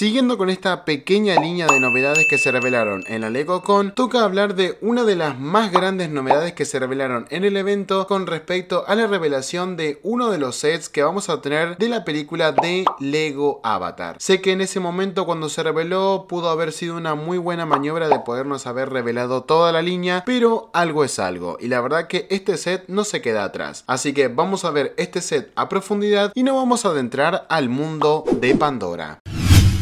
Siguiendo con esta pequeña línea de novedades que se revelaron en la LegoCon, toca hablar de una de las más grandes novedades que se revelaron en el evento con respecto a la revelación de uno de los sets que vamos a tener de la película de Lego Avatar. Sé que en ese momento cuando se reveló pudo haber sido una muy buena maniobra de podernos haber revelado toda la línea, pero algo es algo y la verdad que este set no se queda atrás. Así que vamos a ver este set a profundidad y nos vamos a adentrar al mundo de Pandora.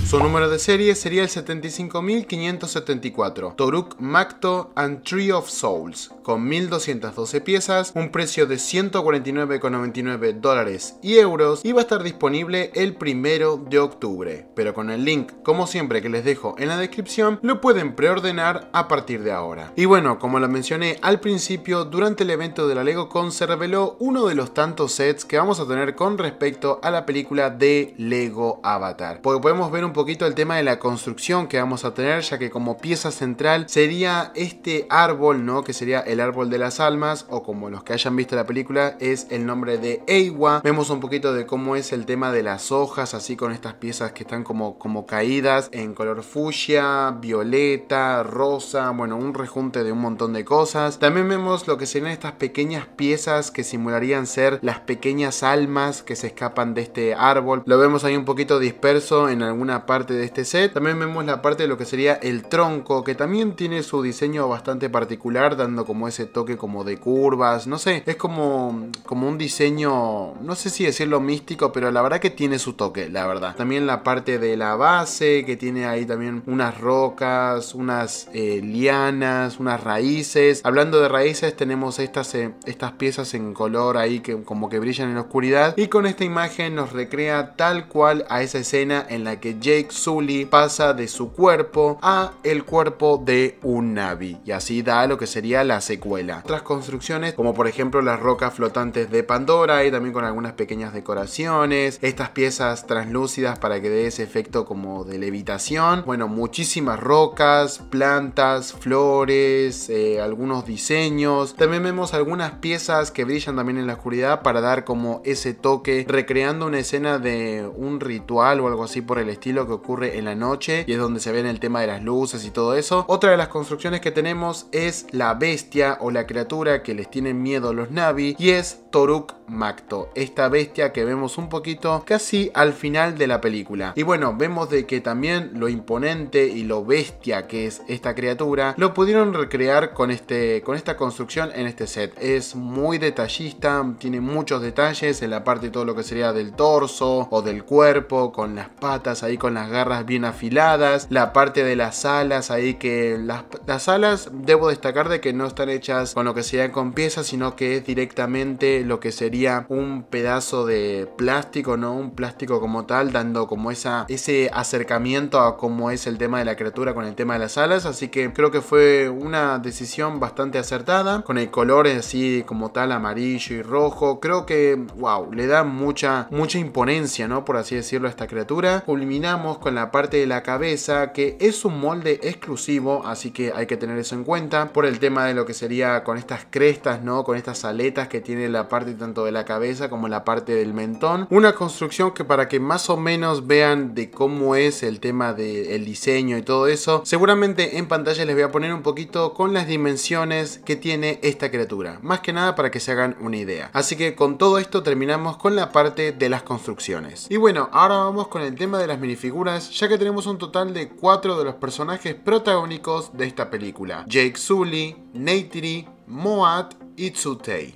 Su número de serie sería el 75574, Toruk Macto and Tree of Souls, con 1212 piezas, un precio de 149,99 dólares y euros y va a estar disponible el primero de octubre. Pero con el link, como siempre que les dejo en la descripción, lo pueden preordenar a partir de ahora. Y bueno, como lo mencioné al principio, durante el evento de la LegoCon se reveló uno de los tantos sets que vamos a tener con respecto a la película de Lego Avatar. Porque podemos ver un poquito el tema de la construcción que vamos a tener, ya que como pieza central sería este árbol, ¿no? Que sería el árbol de las almas, o como los que hayan visto la película, es el nombre de Ewa Vemos un poquito de cómo es el tema de las hojas, así con estas piezas que están como, como caídas en color fucsia, violeta, rosa, bueno, un rejunte de un montón de cosas. También vemos lo que serían estas pequeñas piezas que simularían ser las pequeñas almas que se escapan de este árbol. Lo vemos ahí un poquito disperso en alguna parte de este set. También vemos la parte de lo que sería el tronco, que también tiene su diseño bastante particular, dando como ese toque como de curvas, no sé, es como, como un diseño, no sé si decirlo místico, pero la verdad que tiene su toque, la verdad. También la parte de la base, que tiene ahí también unas rocas, unas eh, lianas, unas raíces. Hablando de raíces, tenemos estas, eh, estas piezas en color ahí que como que brillan en la oscuridad. Y con esta imagen nos recrea tal cual a esa escena en la que Jake pasa de su cuerpo a el cuerpo de un Navi y así da lo que sería la secuela. Otras construcciones como por ejemplo las rocas flotantes de Pandora y también con algunas pequeñas decoraciones, estas piezas translúcidas para que dé ese efecto como de levitación. Bueno, muchísimas rocas, plantas, flores, eh, algunos diseños. También vemos algunas piezas que brillan también en la oscuridad para dar como ese toque recreando una escena de un ritual o algo así por el estilo que ocurre en la noche y es donde se ven el tema de las luces y todo eso. Otra de las construcciones que tenemos es la bestia o la criatura que les tienen miedo los Navi y es Toruk Macto, esta bestia que vemos un poquito casi al final de la película. Y bueno, vemos de que también lo imponente y lo bestia que es esta criatura, lo pudieron recrear con, este, con esta construcción en este set. Es muy detallista, tiene muchos detalles en la parte de todo lo que sería del torso o del cuerpo, con las patas ahí con las garras bien afiladas, la parte de las alas ahí que las, alas debo destacar de que no están hechas con lo que sería con piezas, sino que es directamente lo que sería un pedazo de plástico, ¿no? Un plástico como tal, dando como esa, ese acercamiento a cómo es el tema de la criatura con el tema de las alas. Así que creo que fue una decisión bastante acertada, con el color así como tal amarillo y rojo. Creo que, wow, le da mucha, mucha imponencia, ¿no? Por así decirlo, a esta criatura. Culminamos con la parte de la cabeza, que es un molde exclusivo, así que hay que tener eso en cuenta. Por el tema de lo que sería con estas crestas, ¿no? Con estas aletas que tiene la parte tanto de la cabeza como la parte del mentón. Una construcción que para que más o menos vean de cómo es el tema del diseño y todo eso, seguramente en pantalla les voy a poner un poquito con las dimensiones que tiene esta criatura. Más que nada para que se hagan una idea. Así que con todo esto terminamos con la parte de las construcciones. Y bueno, ahora vamos con el tema de las minifiguras, ya que tenemos un total de cuatro de los personajes protagónicos de esta película. Jake Sully, Neytiri, Moat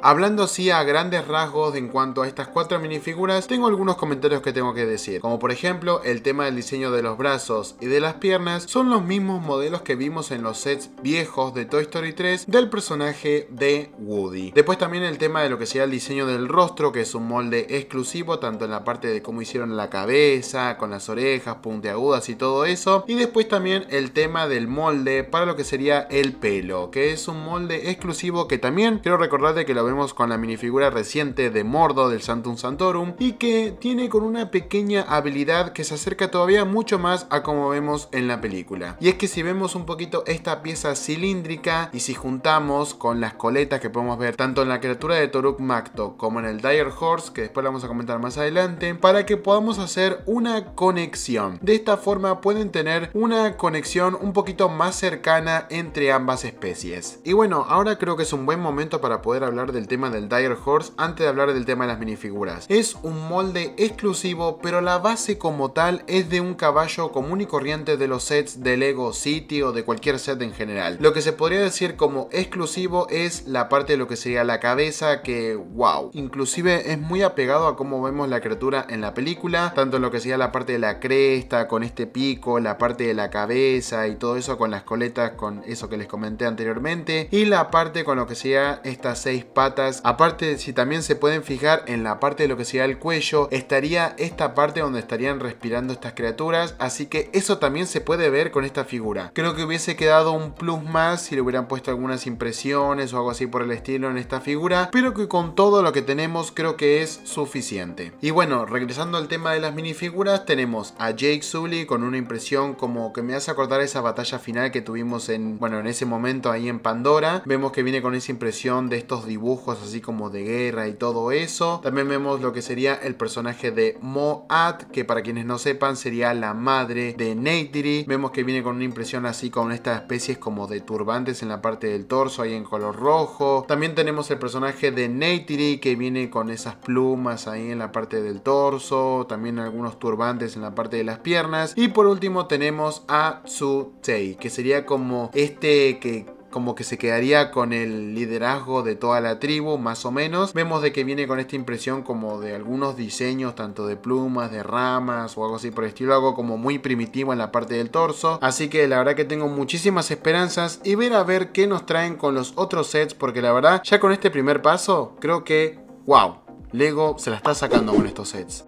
Hablando así a grandes rasgos en cuanto a estas cuatro minifiguras, tengo algunos comentarios que tengo que decir, como por ejemplo el tema del diseño de los brazos y de las piernas son los mismos modelos que vimos en los sets viejos de Toy Story 3 del personaje de Woody. Después también el tema de lo que sería el diseño del rostro, que es un molde exclusivo tanto en la parte de cómo hicieron la cabeza, con las orejas puntiagudas y todo eso, y después también el tema del molde para lo que sería el pelo, que es un molde exclusivo que también creo recordar de que lo vemos con la minifigura reciente de Mordo del Santum Santorum y que tiene con una pequeña habilidad que se acerca todavía mucho más a como vemos en la película. Y es que si vemos un poquito esta pieza cilíndrica y si juntamos con las coletas que podemos ver tanto en la criatura de Toruk Makto como en el Dire Horse, que después lo vamos a comentar más adelante, para que podamos hacer una conexión. De esta forma pueden tener una conexión un poquito más cercana entre ambas especies. Y bueno, ahora creo que es un buen momento para poder hablar del tema del Dire Horse antes de hablar del tema de las minifiguras. Es un molde exclusivo, pero la base como tal es de un caballo común y corriente de los sets de Lego City o de cualquier set en general. Lo que se podría decir como exclusivo es la parte de lo que sería la cabeza que, wow, inclusive es muy apegado a cómo vemos la criatura en la película, tanto en lo que sería la parte de la cresta, con este pico, la parte de la cabeza y todo eso con las coletas, con eso que les comenté anteriormente, y la parte con lo que sería estas seis patas. Aparte, si también se pueden fijar en la parte de lo que sería el cuello, estaría esta parte donde estarían respirando estas criaturas. Así que eso también se puede ver con esta figura. Creo que hubiese quedado un plus más si le hubieran puesto algunas impresiones o algo así por el estilo en esta figura. Pero que con todo lo que tenemos creo que es suficiente. Y bueno, regresando al tema de las minifiguras, tenemos a Jake Sully con una impresión como que me hace acordar esa batalla final que tuvimos en, bueno, en ese momento ahí en Pandora. Vemos que viene con esa impresión de estos dibujos así como de guerra y todo eso. También vemos lo que sería el personaje de Moat, que para quienes no sepan sería la madre de Neytiri. Vemos que viene con una impresión así con estas especies como de turbantes en la parte del torso, ahí en color rojo. También tenemos el personaje de Neytiri que viene con esas plumas ahí en la parte del torso, también algunos turbantes en la parte de las piernas. Y por último tenemos a Tsutei que sería como este que como que se quedaría con el liderazgo de toda la tribu, más o menos. Vemos de que viene con esta impresión como de algunos diseños, tanto de plumas, de ramas o algo así por el estilo, algo como muy primitivo en la parte del torso. Así que la verdad que tengo muchísimas esperanzas y ver a ver qué nos traen con los otros sets, porque la verdad, ya con este primer paso, creo que, wow, Lego se la está sacando con estos sets.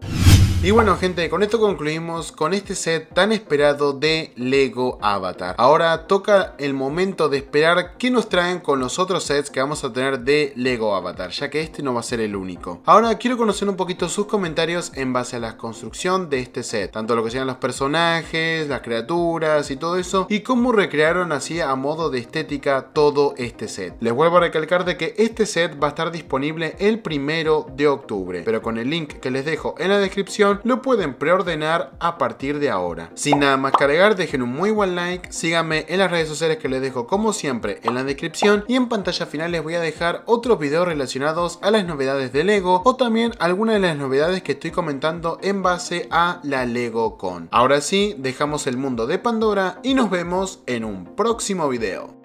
Y bueno gente, con esto concluimos con este set tan esperado de LEGO Avatar. Ahora toca el momento de esperar qué nos traen con los otros sets que vamos a tener de LEGO Avatar, ya que este no va a ser el único. Ahora quiero conocer un poquito sus comentarios en base a la construcción de este set, tanto lo que sean los personajes, las criaturas y todo eso, y cómo recrearon así a modo de estética todo este set. Les vuelvo a recalcar de que este set va a estar disponible el primero de octubre, pero con el link que les dejo en la descripción lo pueden preordenar a partir de ahora. Sin nada más cargar, dejen un muy buen like, síganme en las redes sociales que les dejo como siempre en la descripción y en pantalla final les voy a dejar otros videos relacionados a las novedades de LEGO o también algunas de las novedades que estoy comentando en base a la LEGO Con. Ahora sí, dejamos el mundo de Pandora y nos vemos en un próximo video.